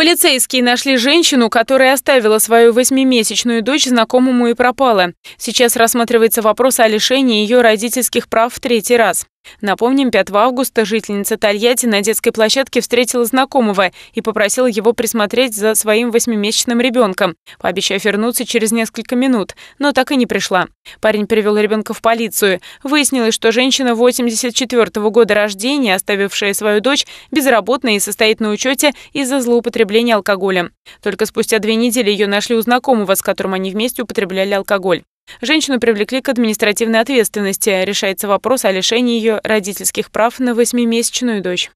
Полицейские нашли женщину, которая оставила свою восьмимесячную дочь знакомому и пропала. Сейчас рассматривается вопрос о лишении ее родительских прав в третий раз. Напомним, 5 августа жительница Тольятти на детской площадке встретила знакомого и попросила его присмотреть за своим восьмимесячным ребенком, пообещав вернуться через несколько минут, но так и не пришла. Парень привел ребенка в полицию. Выяснилось, что женщина 84 -го года рождения, оставившая свою дочь, безработная и состоит на учете из-за злоупотребления алкоголем. Только спустя две недели ее нашли у знакомого, с которым они вместе употребляли алкоголь. Женщину привлекли к административной ответственности. Решается вопрос о лишении ее родительских прав на восьмимесячную дочь.